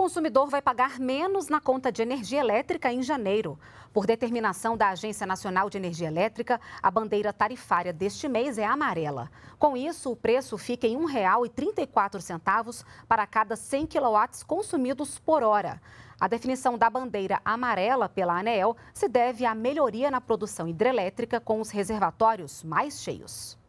consumidor vai pagar menos na conta de energia elétrica em janeiro. Por determinação da Agência Nacional de Energia Elétrica, a bandeira tarifária deste mês é amarela. Com isso, o preço fica em R$ 1,34 para cada 100 kW consumidos por hora. A definição da bandeira amarela pela ANEEL se deve à melhoria na produção hidrelétrica com os reservatórios mais cheios.